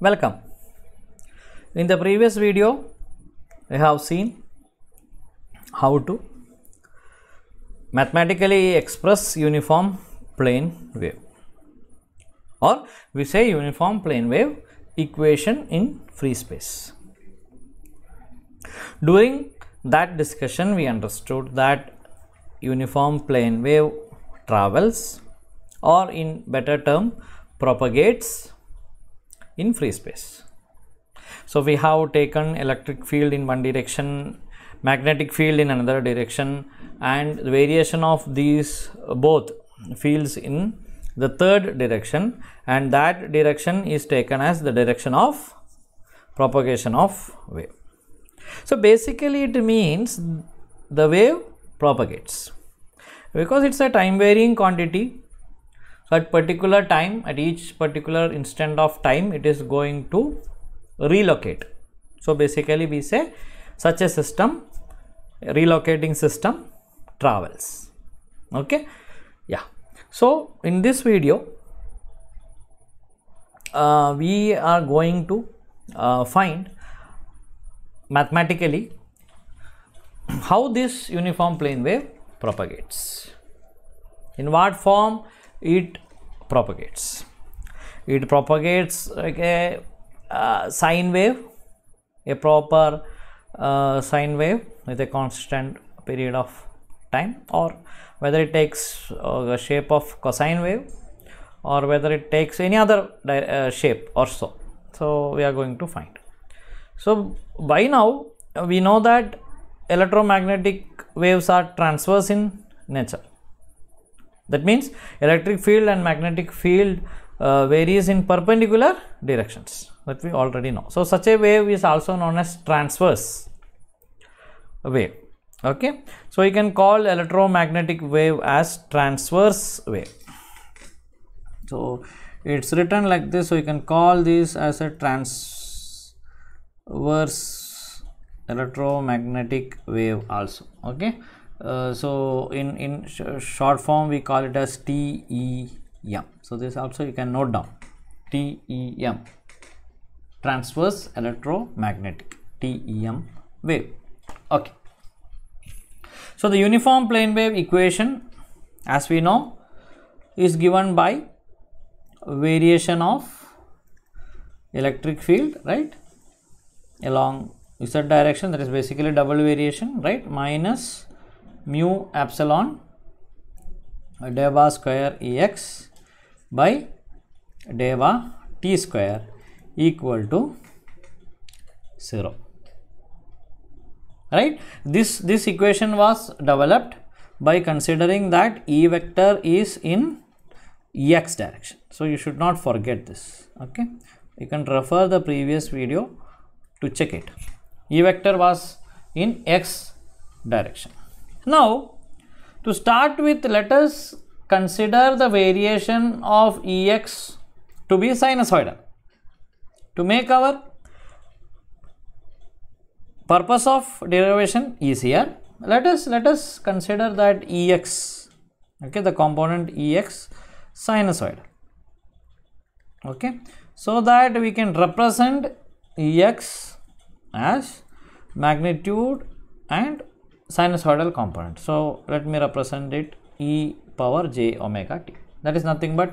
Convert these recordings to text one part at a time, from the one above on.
Welcome. In the previous video, we have seen how to mathematically express uniform plane wave or we say uniform plane wave equation in free space. During that discussion we understood that uniform plane wave travels or in better term propagates in free space. So, we have taken electric field in one direction, magnetic field in another direction and variation of these both fields in the third direction and that direction is taken as the direction of propagation of wave. So basically it means the wave propagates because it's a time varying quantity so at particular time at each particular instant of time it is going to relocate so basically we say such a system relocating system travels okay so, in this video, uh, we are going to uh, find mathematically how this uniform plane wave propagates. In what form it propagates? It propagates like a uh, sine wave, a proper uh, sine wave with a constant period of time or whether it takes uh, the shape of cosine wave or whether it takes any other uh, shape or so. So, we are going to find. So, by now we know that electromagnetic waves are transverse in nature. That means, electric field and magnetic field uh, varies in perpendicular directions that we already know. So, such a wave is also known as transverse wave okay so you can call electromagnetic wave as transverse wave so it's written like this so you can call this as a transverse electromagnetic wave also okay uh, so in in sh short form we call it as TEM so this also you can note down TEM transverse electromagnetic TEM wave okay so, the uniform plane wave equation as we know is given by variation of electric field right along z direction that is basically double variation right minus mu epsilon deva square ex by deva t square equal to 0 right this this equation was developed by considering that e vector is in ex direction so you should not forget this okay you can refer the previous video to check it e vector was in x direction now to start with let us consider the variation of ex to be sinusoidal to make our purpose of derivation is here let us let us consider that ex okay the component ex sinusoid okay so that we can represent ex as magnitude and sinusoidal component so let me represent it e power j omega t that is nothing but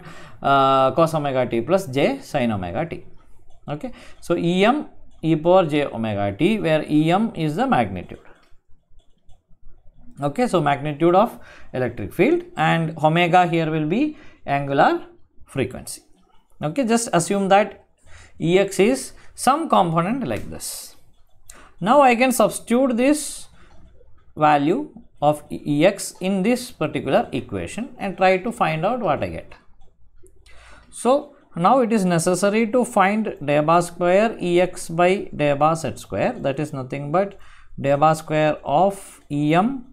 uh, cos omega t plus j sin omega t okay so em e power j omega t where em is the magnitude. Okay, so magnitude of electric field and omega here will be angular frequency. Okay, just assume that Ex is some component like this. Now I can substitute this value of Ex in this particular equation and try to find out what I get. So now it is necessary to find Deba square Ex by Deba set square that is nothing but Deba square of Em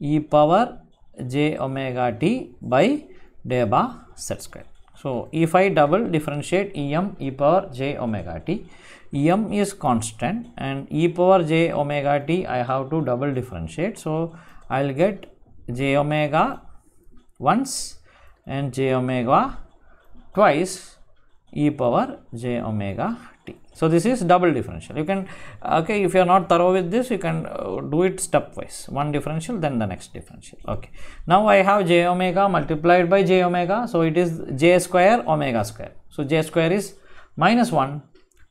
e power j omega t by Deba set square. So, if I double differentiate Em e power j omega t, Em is constant and e power j omega t I have to double differentiate. So, I will get j omega once and j omega twice e power j omega t. So, this is double differential. You can, okay, if you are not thorough with this, you can uh, do it stepwise. One differential, then the next differential. Okay. Now, I have j omega multiplied by j omega. So, it is j square omega square. So, j square is minus 1.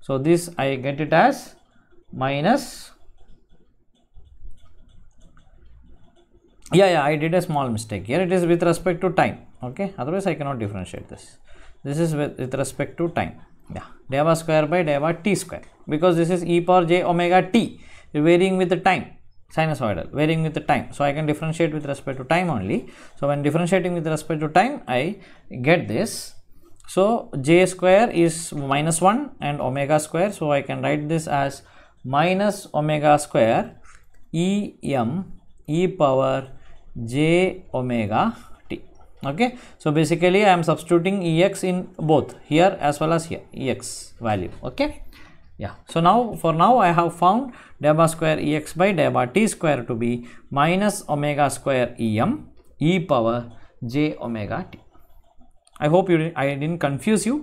So, this I get it as minus yeah yeah i did a small mistake here it is with respect to time okay otherwise i cannot differentiate this this is with, with respect to time yeah deva square by deva t square because this is e power j omega t varying with the time sinusoidal varying with the time so i can differentiate with respect to time only so when differentiating with respect to time i get this so j square is minus 1 and omega square so i can write this as minus omega square e m e power j omega okay so basically i am substituting ex in both here as well as here ex value okay yeah so now for now i have found delta square ex by delta t square to be minus omega square em e power j omega t i hope you i didn't confuse you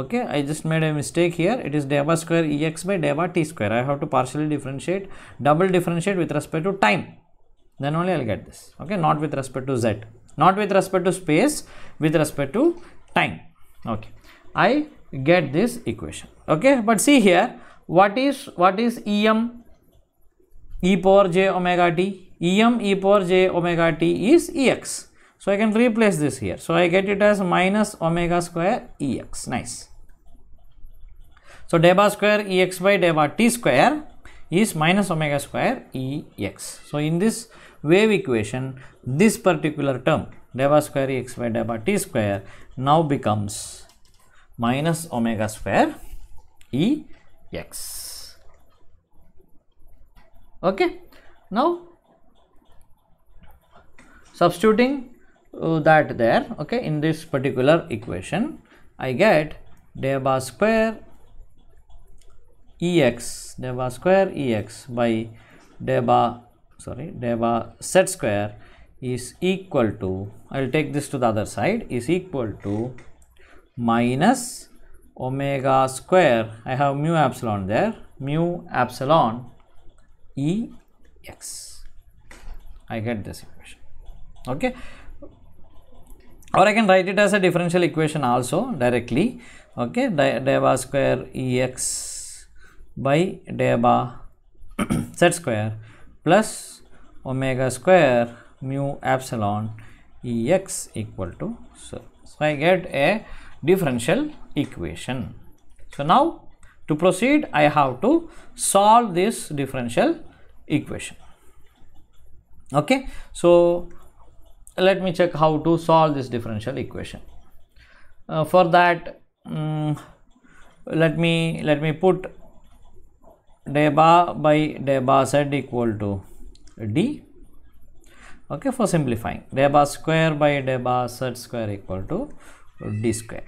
okay i just made a mistake here it is delta square ex by delta t square i have to partially differentiate double differentiate with respect to time then only i'll get this okay not with respect to z not with respect to space with respect to time okay i get this equation okay but see here what is what is em e power j omega t em e power j omega t is ex so i can replace this here so i get it as minus omega square ex nice so deba square ex by deba t square is minus omega square ex so in this wave equation, this particular term delta square x by delta t square now becomes minus omega square e x. Okay. Now, substituting uh, that there, okay, in this particular equation, I get delta square e x delta square e x by delta sorry deva set square is equal to i'll take this to the other side is equal to minus omega square i have mu epsilon there mu epsilon e x i get this equation okay or i can write it as a differential equation also directly okay deva square e x by deva z square plus omega square mu epsilon Ex equal to so. So, I get a differential equation. So, now to proceed I have to solve this differential equation. Okay. So, let me check how to solve this differential equation. Uh, for that um, let me let me put d by d z equal to D okay for simplifying Deba square by Deba z square equal to D square.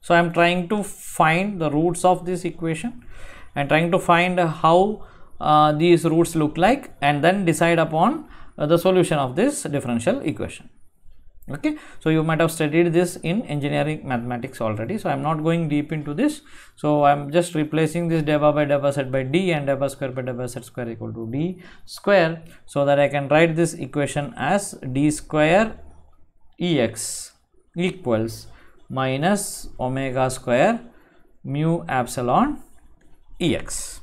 So I am trying to find the roots of this equation and trying to find how uh, these roots look like and then decide upon uh, the solution of this differential equation okay so you might have studied this in engineering mathematics already so i'm not going deep into this so i'm just replacing this deva by deva set by d and deva square by deva set square equal to d square so that i can write this equation as d square ex equals minus omega square mu epsilon ex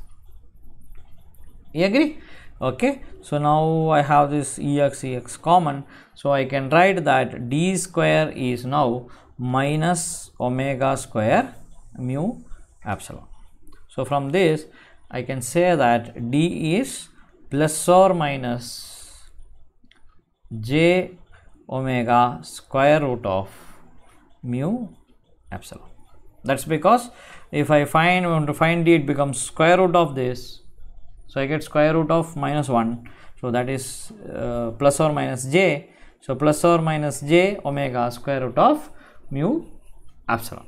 you agree okay so now i have this e x e x common so i can write that d square is now minus omega square mu epsilon so from this i can say that d is plus or minus j omega square root of mu epsilon that's because if i find want to find d it becomes square root of this so I get square root of minus 1 so that is uh, plus or minus j so plus or minus j omega square root of mu epsilon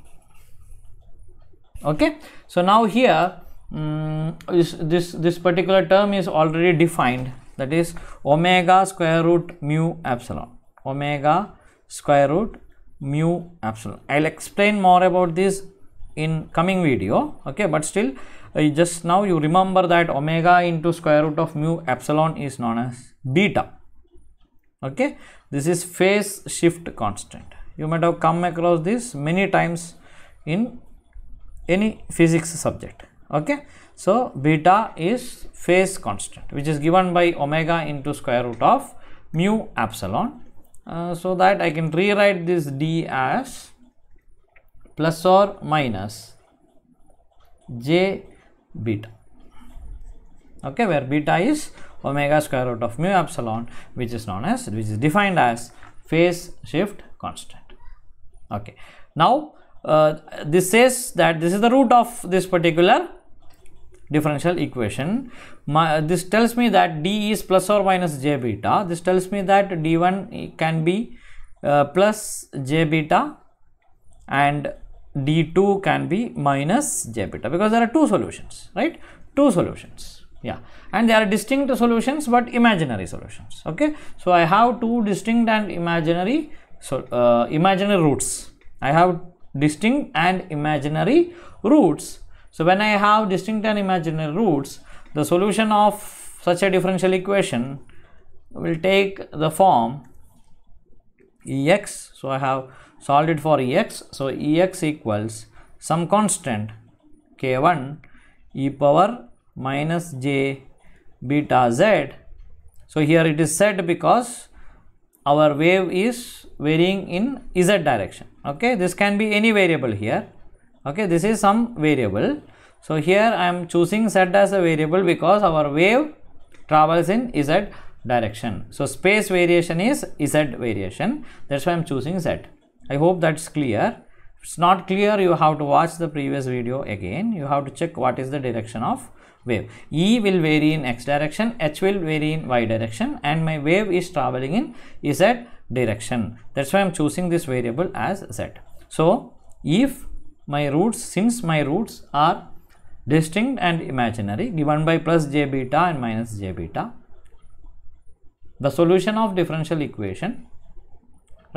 okay so now here um, this this particular term is already defined that is omega square root mu epsilon omega square root mu epsilon i'll explain more about this in coming video okay but still uh, just now you remember that omega into square root of mu epsilon is known as beta okay this is phase shift constant you might have come across this many times in any physics subject okay so beta is phase constant which is given by omega into square root of mu epsilon uh, so that i can rewrite this d as plus or minus j beta okay where beta is omega square root of mu epsilon which is known as which is defined as phase shift constant okay now uh, this says that this is the root of this particular differential equation My, uh, this tells me that d is plus or minus j beta this tells me that d1 can be uh, plus j beta and d2 can be minus j beta because there are two solutions right two solutions yeah and they are distinct solutions but imaginary solutions okay so i have two distinct and imaginary so uh, imaginary roots i have distinct and imaginary roots so when i have distinct and imaginary roots the solution of such a differential equation will take the form ex so i have solved it for ex so ex equals some constant k1 e power minus j beta z so here it is z because our wave is varying in z direction okay this can be any variable here okay this is some variable so here i am choosing z as a variable because our wave travels in z direction so space variation is z variation that's why i'm choosing z I hope that's clear. If it's not clear, you have to watch the previous video again. You have to check what is the direction of wave. E will vary in x direction, H will vary in y direction and my wave is traveling in Z direction. That's why I'm choosing this variable as Z. So, if my roots, since my roots are distinct and imaginary given by plus j beta and minus j beta, the solution of differential equation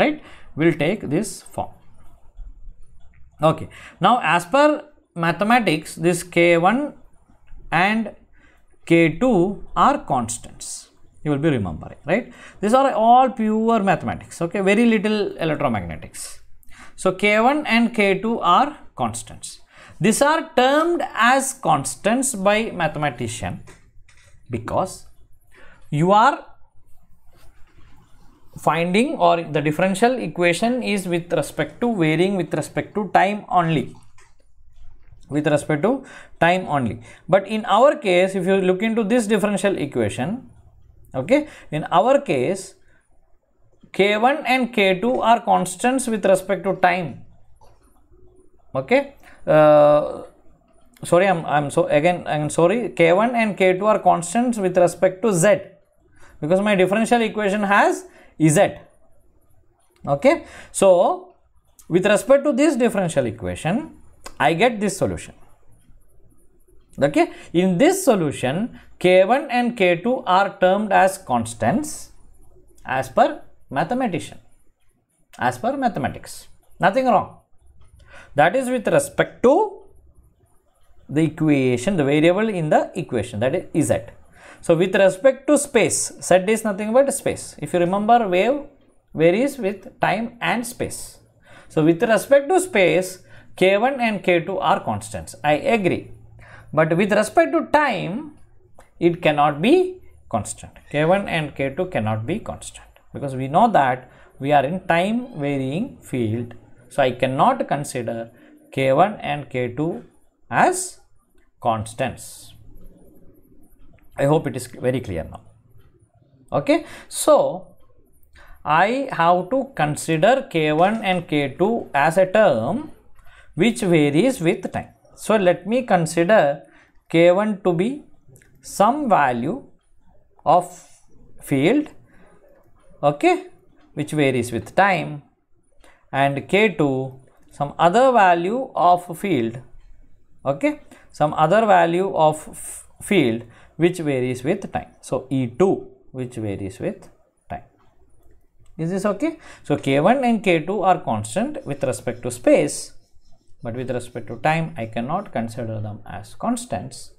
right will take this form okay now as per mathematics this k1 and k2 are constants you will be remembering right these are all pure mathematics okay very little electromagnetics so k1 and k2 are constants these are termed as constants by mathematician because you are finding or the differential equation is with respect to varying with respect to time only with respect to time only but in our case if you look into this differential equation okay in our case k1 and k2 are constants with respect to time okay uh, sorry i'm i'm so again i'm sorry k1 and k2 are constants with respect to z because my differential equation has z okay so with respect to this differential equation i get this solution okay in this solution k1 and k2 are termed as constants as per mathematician as per mathematics nothing wrong that is with respect to the equation the variable in the equation that is z so with respect to space, set is nothing but space. If you remember, wave varies with time and space. So with respect to space, k1 and k2 are constants. I agree. But with respect to time, it cannot be constant. k1 and k2 cannot be constant because we know that we are in time varying field. So I cannot consider k1 and k2 as constants. I hope it is very clear now. Okay, so I have to consider K1 and K2 as a term which varies with time. So let me consider K1 to be some value of field okay which varies with time and K2 some other value of field okay some other value of field which varies with time. So, E2 which varies with time. Is this okay? So, K1 and K2 are constant with respect to space, but with respect to time, I cannot consider them as constants.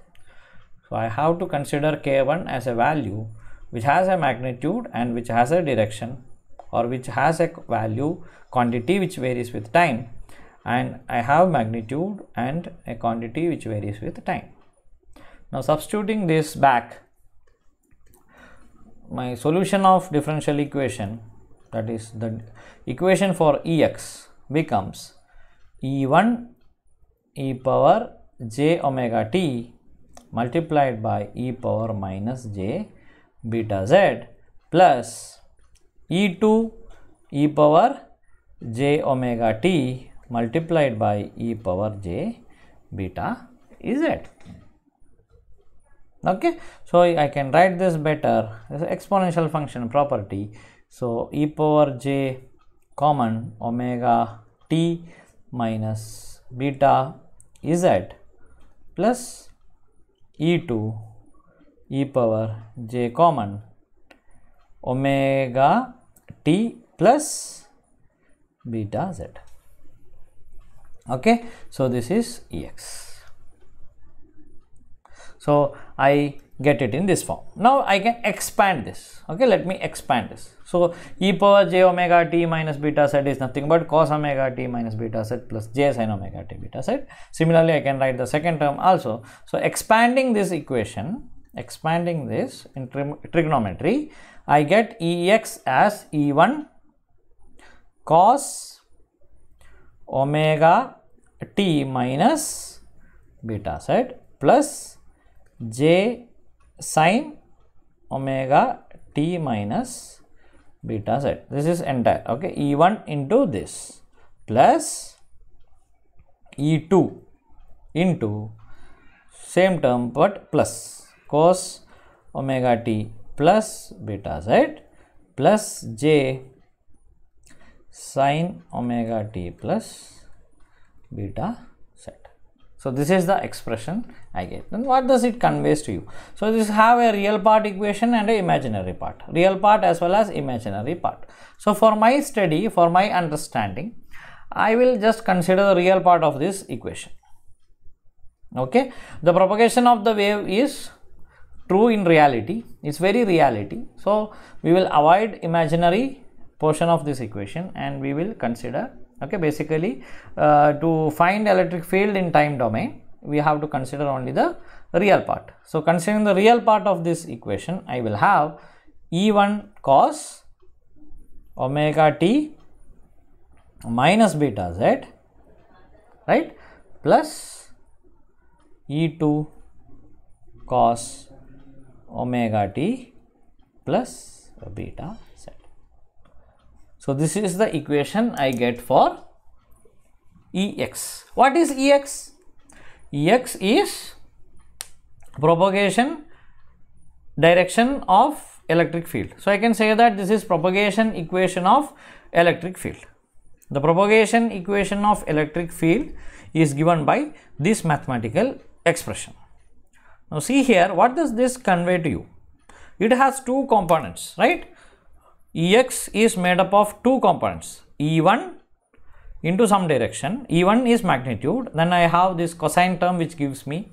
So, I have to consider K1 as a value which has a magnitude and which has a direction or which has a value quantity which varies with time and I have magnitude and a quantity which varies with time. Now substituting this back, my solution of differential equation that is the equation for Ex becomes E1 e power j omega t multiplied by e power minus j beta z plus E2 e power j omega t multiplied by e power j beta z okay so i can write this better as exponential function property so e power j common omega t minus beta z plus e2 e power j common omega t plus beta z okay so this is ex so i get it in this form now i can expand this okay let me expand this so e power j omega t minus beta z is nothing but cos omega t minus beta z plus j sin omega t beta z similarly i can write the second term also so expanding this equation expanding this in trigonometry i get ex as e1 cos omega t minus beta z plus J sine omega t minus beta z this is entire okay e1 into this plus e2 into same term but plus cos omega t plus beta z plus j sine omega t plus beta So this is the expression I get. Then what does it conveys to you? So this have a real part equation and an imaginary part. Real part as well as imaginary part. So for my study, for my understanding, I will just consider the real part of this equation. Okay. The propagation of the wave is true in reality. It's very reality. So we will avoid imaginary portion of this equation and we will consider okay basically uh, to find electric field in time domain we have to consider only the real part so considering the real part of this equation i will have e1 cos omega t minus beta z right plus e2 cos omega t plus beta so, this is the equation I get for Ex. What is Ex? Ex is propagation direction of electric field. So, I can say that this is propagation equation of electric field. The propagation equation of electric field is given by this mathematical expression. Now, see here what does this convey to you? It has two components, right? Ex is made up of two components E1 into some direction, E1 is magnitude, then I have this cosine term which gives me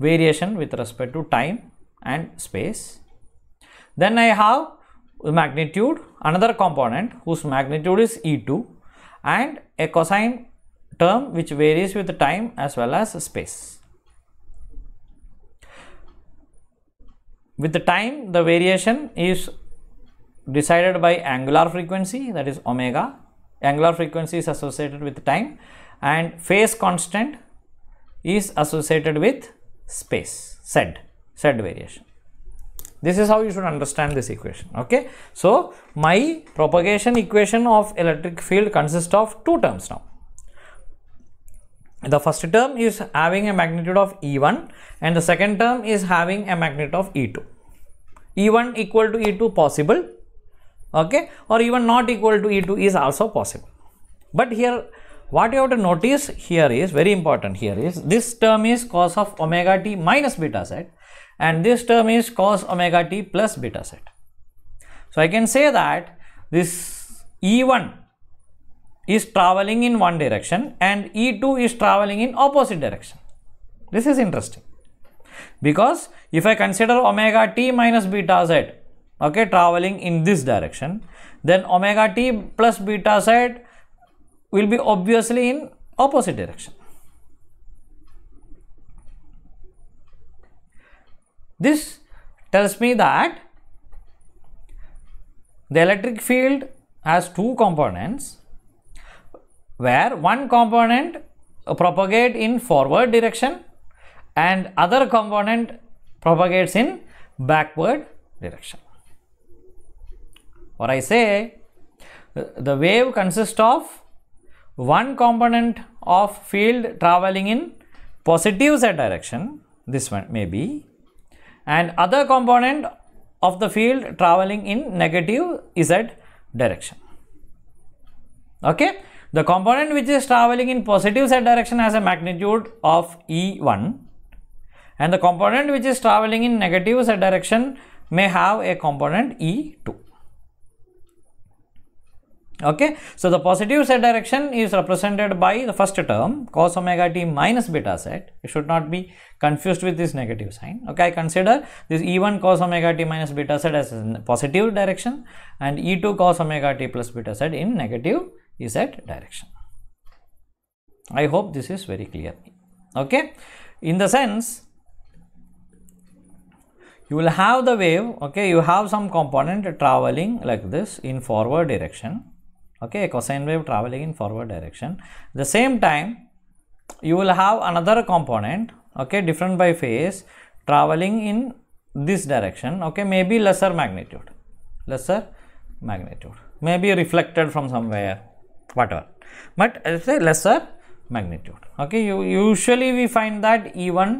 variation with respect to time and space. Then I have magnitude, another component whose magnitude is E2 and a cosine term which varies with time as well as space. With the time, the variation is decided by angular frequency that is omega. Angular frequency is associated with time and phase constant is associated with space z z variation this is how you should understand this equation okay so my propagation equation of electric field consists of two terms now the first term is having a magnitude of e1 and the second term is having a magnitude of e2 e1 equal to e2 possible okay or even not equal to e2 is also possible but here what you have to notice here is very important here is this term is cos of omega t minus beta z, and this term is cos omega t plus beta z. so i can say that this e1 is traveling in one direction and e2 is traveling in opposite direction this is interesting because if i consider omega t minus beta z okay traveling in this direction then omega t plus beta z will be obviously in opposite direction this tells me that the electric field has two components where one component propagate in forward direction and other component propagates in backward direction or I say the wave consists of one component of field traveling in positive z direction this one may be and other component of the field traveling in negative z direction okay the component which is traveling in positive z direction has a magnitude of e1 and the component which is traveling in negative z direction may have a component e2 okay so the positive set direction is represented by the first term cos omega t minus beta set it should not be confused with this negative sign okay i consider this e1 cos omega t minus beta set as positive direction and e2 cos omega t plus beta set in negative z direction i hope this is very clear okay in the sense you will have the wave okay you have some component traveling like this in forward direction okay cosine wave traveling in forward direction the same time you will have another component okay different by phase traveling in this direction okay maybe lesser magnitude lesser magnitude maybe reflected from somewhere whatever but it's a say lesser magnitude okay you usually we find that e1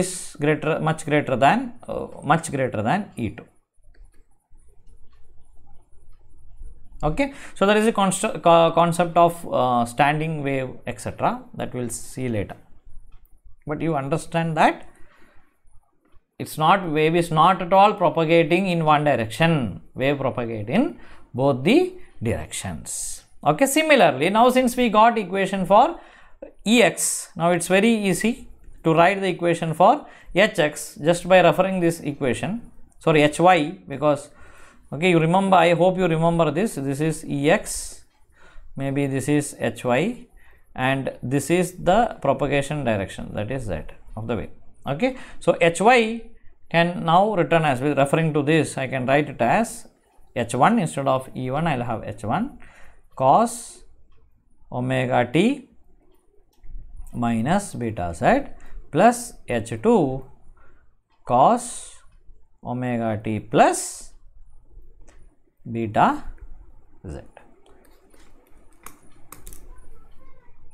is greater much greater than uh, much greater than e2 okay so there is a concept of uh, standing wave etc that we'll see later but you understand that it's not wave is not at all propagating in one direction wave propagate in both the directions okay similarly now since we got equation for ex now it's very easy to write the equation for hx just by referring this equation sorry hy because okay you remember i hope you remember this this is ex maybe this is hy and this is the propagation direction that is that of the wave okay so hy can now written as with referring to this i can write it as h1 instead of e1 i'll have h1 cos omega t minus beta z plus h2 cos omega t plus beta z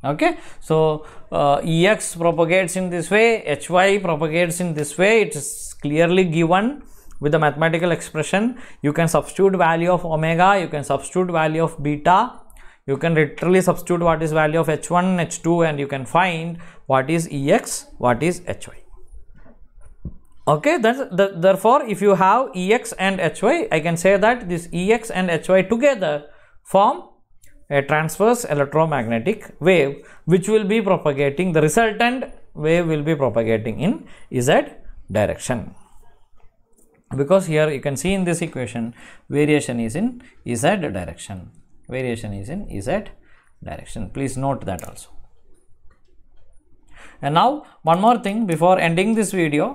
okay so uh, ex propagates in this way hy propagates in this way it is clearly given with the mathematical expression you can substitute value of omega you can substitute value of beta you can literally substitute what is value of h1 h2 and you can find what is ex what is hy okay that's the, therefore if you have ex and hy i can say that this ex and hy together form a transverse electromagnetic wave which will be propagating the resultant wave will be propagating in z direction because here you can see in this equation variation is in z direction variation is in z direction please note that also and now one more thing before ending this video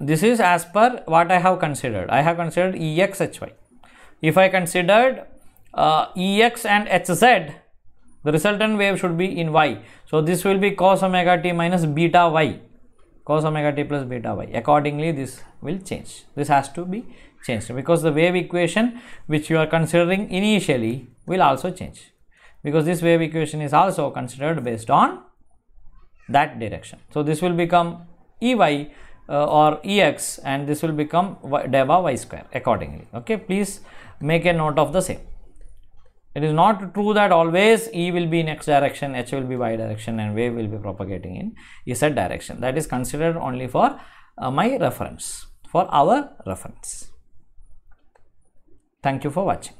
this is as per what I have considered. I have considered EXHY. If I considered uh, EX and HZ, the resultant wave should be in Y. So this will be cos omega t minus beta Y, cos omega t plus beta Y. Accordingly, this will change. This has to be changed because the wave equation which you are considering initially will also change because this wave equation is also considered based on that direction. So this will become EY uh, or ex and this will become deva y square accordingly okay please make a note of the same it is not true that always e will be in x direction h will be y direction and wave will be propagating in z direction that is considered only for uh, my reference for our reference thank you for watching